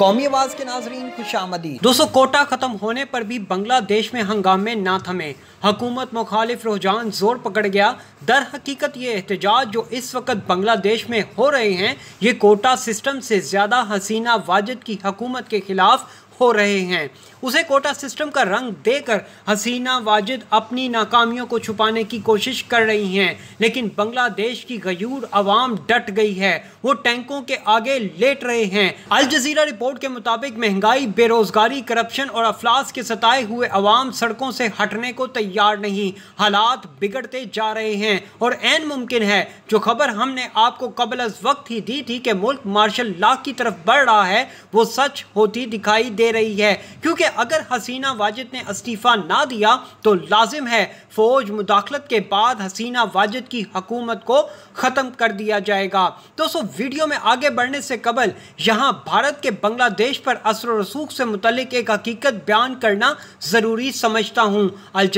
कौमी आवाज़ के नाजरीन खुश आमदी दोस्तों कोटा खत्म होने पर भी बांग्लादेश में हंगामे ना थमे हकूमत मुखालिफ रुझान जोर पकड़ गया दर हकीकत ये एहतजाज जो इस वक्त बांग्लादेश में हो रहे हैं ये कोटा सिस्टम से ज़्यादा हसीना वाजिद की हकूमत के खिलाफ हो रहे हैं उसे कोटा सिस्टम का रंग देकर हसीना वाजिद अपनी नाकामियों को छुपाने की कोशिश कर रही हैं लेकिन बांग्लादेश की गयूर आवाम डट गई है वो टैंकों के आगे लेट रहे हैं अल जजीरा रिपोर्ट के मुताबिक महंगाई बेरोजगारी करप्शन और अफलास के सताए हुए अवाम सड़कों से हटने को तैयार नहीं हालात बिगड़ते जा रहे हैं और एन मुमकिन है जो खबर हमने आपको कबल अज वक्त ही दी थी कि मुल्क मार्शल लॉ की तरफ बढ़ रहा है वो सच होती दिखाई दे रही है क्योंकि अगर हसीना वाजिद ने इस्तीफ़ा ना दिया तो लाजिम है फ़ौज मुदाखलत के बाद हसीना वाजिद की हकूमत को ख़त्म कर दिया जाएगा दोस्तों वीडियो में आगे बढ़ने से कबल यहाँ भारत के बांग्लादेश पर असर रसूख से मुतलिक एक हकीकत बयान करना ज़रूरी समझता हूँ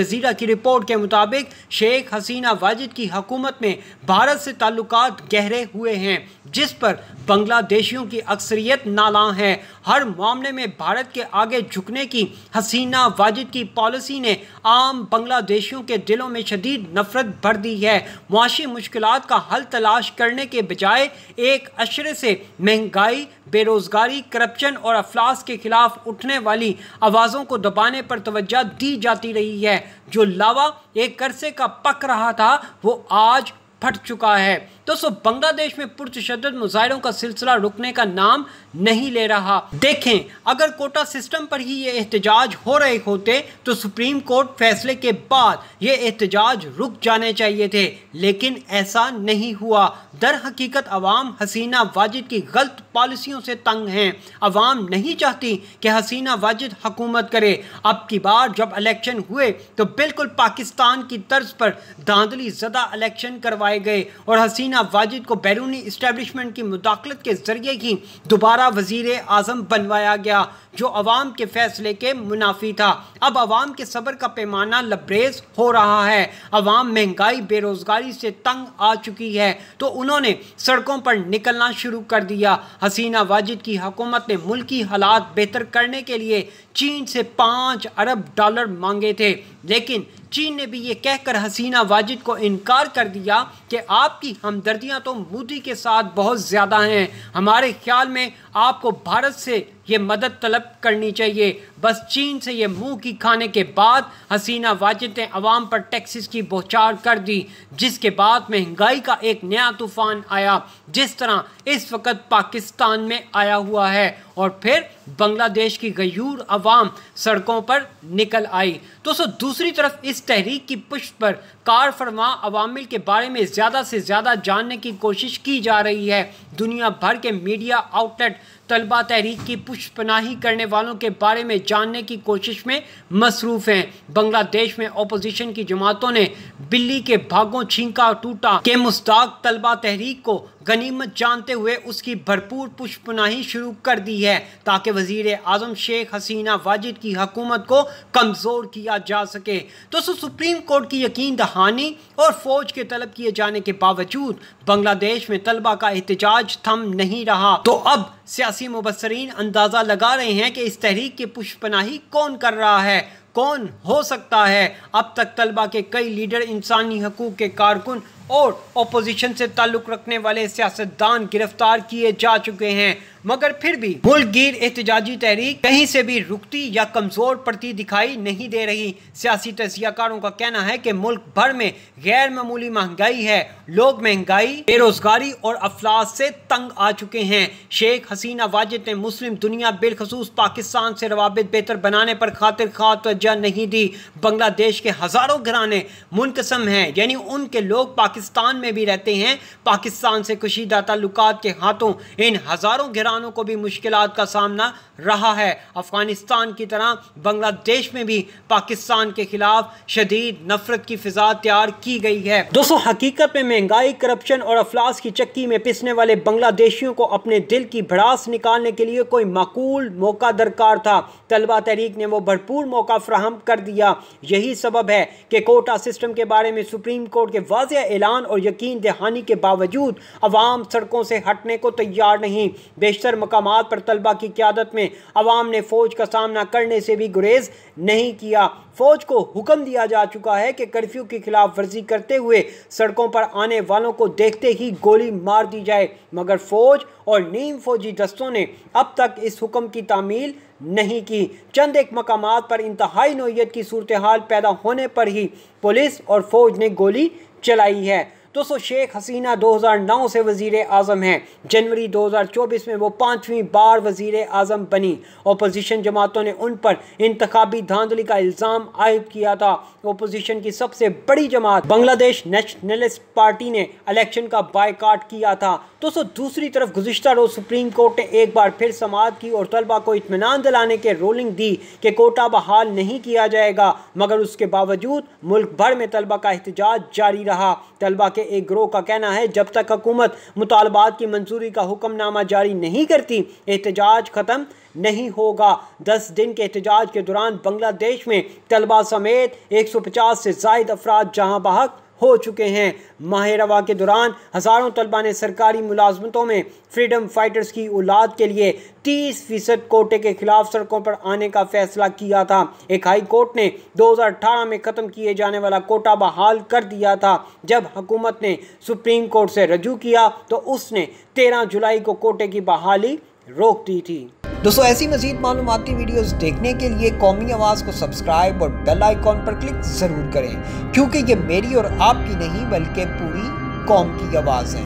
जजीरा की रिपोर्ट के मुताबिक शेख हसीना वाजिद की हकूमत में भारत से ताल्लुक गहरे हुए हैं जिस पर बांग्लादेशियों की अक्सरियत नाला है हर मामले में भारत के आगे झुकने की हसीना वाजिद की पॉलिसी ने आम बांग्लादेशियों के दिलों में शदीद नफरत भर दी है मुआशी मुश्किल का हल तलाश करने के बजाय एक अशरे से महंगाई बेरोज़गारी करप्शन और अफलास के खिलाफ उठने वाली आवाज़ों को दबाने पर तोज्जा दी जाती रही है जो लावा एक कर्से का पक रहा था वो आज फट चुका है दोस्तों बांग्लादेश में पुरतद मुजाहरों का सिलसिला रुकने का नाम नहीं ले रहा देखें अगर कोटा सिस्टम पर ही ये एहतजाज हो रहे होते तो सुप्रीम कोर्ट फैसले के बाद ये एहतजाज रुक जाने चाहिए थे लेकिन ऐसा नहीं हुआ दर हकीकत अवाम हसीना वाजिद की गलत पॉलिसियों से तंग हैं अवाम नहीं चाहती कि हसीना वाजिद हकूमत करे अब की बार जब इलेक्शन हुए तो बिल्कुल पाकिस्तान की तर्ज पर धांधली ज़दा इलेक्शन करवाए पाए गए और हसीना वाजिद को बैरूनी इस्टेबलिशमेंट की मुदाखलत के जरिए ही दोबारा वजीर आजम बनवाया गया जो अवाम के फैसले के मुनाफी था अब अवाम के सब्र का पैमाना लबरेज हो रहा है अवाम महंगाई बेरोज़गारी से तंग आ चुकी है तो उन्होंने सड़कों पर निकलना शुरू कर दिया हसीना वाजिद की हकूमत ने मुल्की हालात बेहतर करने के लिए चीन से पाँच अरब डॉलर मांगे थे लेकिन चीन ने भी ये कहकर हसीना वाजिद को इनकार कर दिया कि आपकी हमदर्दियाँ तो मोदी के साथ बहुत ज़्यादा हैं हमारे ख्याल में आपको भारत से ये मदद तलब करनी चाहिए बस चीन से ये मुंह की खाने के बाद हसीना वाजिद ने आवाम पर टैक्सेस की बोचार कर दी जिसके बाद महंगाई का एक नया तूफ़ान आया जिस तरह इस वक्त पाकिस्तान में आया हुआ है और फिर बांग्लादेश की गयूर आवाम सड़कों पर निकल आई दोस्तों दूसरी तरफ इस तहरीक की पुष्ट पर कार फरमा अवामिल के बारे में ज़्यादा से ज़्यादा जानने की कोशिश की जा रही है दुनिया भर के मीडिया आउटलेट तलबा तहरीक की पुष्ट पनाही करने वालों के बारे में जानने की कोशिश में मसरूफ़ हैं बांग्लादेश में अपोजिशन की जमातों ने बिल्ली के भागों छींका टूटा के मुस्ताक तलबा तहरीक को गनीमत जानते हुए उसकी भरपूर पुष्पनाही शुरू कर दी है ताकि वजीर आजम शेख हसीना वाजिद की हकूमत को कमज़ोर किया जा सके दोस्तों सुप्रीम कोर्ट की यकीन दहानी और फौज के तलब किए जाने के बावजूद बांग्लादेश में तलबा का एहतजाज थम नहीं रहा तो अब सियासी मुबसरीन अंदाज़ा लगा रहे हैं कि इस तहरीक की पुष्पनाही कौन कर रहा है कौन हो सकता है अब तक तलबा के कई लीडर इंसानी हकूक़ के कारकुन और अपोजिशन से ताल्लुक़ रखने वाले सियासतदान गिरफ्तार किए जा चुके हैं मगर फिर भी मुल्कगीर एहतजाजी तहरीक कहीं से भी रुकती या कमज़ोर पड़ती दिखाई नहीं दे रही सियासी तजियाकारों का कहना है कि मुल्क भर में गैर मामूली महंगाई है लोग महंगाई बेरोजगारी और अफलास से तंग आ चुके हैं शेख हसीना वाजिद ने मुस्लिम दुनिया बिलखसूस पाकिस्तान से रवाबित बेहतर बनाने पर खातिर खा तो नहीं दी बांग्लादेश के हज़ारों घराने मुनकसम हैं यानी उनके लोग पाकिस्तान पाकिस्तान में भी रहते हैं पाकिस्तान से कुशीदा ताल्लुकात के हाथों इन हज़ारों घरानों को भी मुश्किल का सामना रहा है अफ़गानिस्तान की तरह बांग्लादेश में भी पाकिस्तान के खिलाफ शदीद नफरत की फिजा तैयार की गई है दोस्तों हकीकत में महंगाई करप्शन और अफलास की चक्की में पिसने वाले बांग्लादेशियों को अपने दिल की भड़ास निकालने के लिए कोई मकूल मौका दरकार था तलबा तहरीक ने वो भरपूर मौका फ्राहम कर दिया यही सबब है कि कोटा सिस्टम के बारे में सुप्रीम कोर्ट के वाजिया ऐलान और यकीन दहानी के बावजूद अवाम सड़कों से हटने को तैयार नहीं बेशतर मकाम पर तलबा की क्यादत में अवाम ने फ़ौज का सामना करने से भी गुरेज नहीं किया फ़ौज को हुक्म दिया जा चुका है कि कर्फ्यू की खिलाफ वर्जी करते हुए सड़कों पर आने वालों को देखते ही गोली मार दी जाए मगर फ़ौज और नीम फौजी दस्तों ने अब तक इस हुक्म की तामील नहीं की चंद एक मकाम पर इंतहाई नोयत की सूरत हाल पैदा होने पर ही पुलिस और फ़ौज ने गोली चलाई है दोस्तों शेख हसीना 2009 से वजीर अजम हैं जनवरी 2024 में वो पाँचवीं बार वजीर अजम बनी अपोजिशन जमातों ने उन पर इंतबी धांधली का इल्ज़ाम आयद किया था अपोजिशन की सबसे बड़ी जमात बांग्लादेश नेशनलिस्ट पार्टी ने इलेक्शन का बायकाट किया था तो सो दूसरी तरफ गुजशत रोज़ सुप्रीम कोर्ट ने एक बार फिर समात की और तलबा को इतमान दिलाने के रोलिंग दी कि कोटा बहाल नहीं किया जाएगा मगर उसके बावजूद मुल्क भर में तलबा का एहतजाज जारी रहा तलबा के के एक ग्रोह का कहना है जब तक हुकूमत मुतालबात की मंजूरी का हुक्मनामा जारी नहीं करती एहतजाज ख़त्म नहीं होगा दस दिन के एहतजाज के दौरान बांग्लादेश में तलबा समेत एक सौ पचास से जायद अफराद जहाँ बहक हो चुके हैं माहिरवा के दौरान हज़ारों तलबा ने सरकारी मुलाजमतों में फ्रीडम फाइटर्स की औलाद के लिए तीस फीसद कोटे के खिलाफ सड़कों पर आने का फैसला किया था एक हाई कोर्ट ने 2018 में ख़त्म किए जाने वाला कोटा बहाल कर दिया था जब हुकूमत ने सुप्रीम कोर्ट से रजू किया तो उसने 13 जुलाई को कोटे की बहाली रोक दी थी दोस्तों ऐसी मजीद मालूमती वीडियोस देखने के लिए कौमी आवाज़ को सब्सक्राइब और बेल आइकॉन पर क्लिक ज़रूर करें क्योंकि ये मेरी और आपकी नहीं बल्कि पूरी कौम की आवाज़ है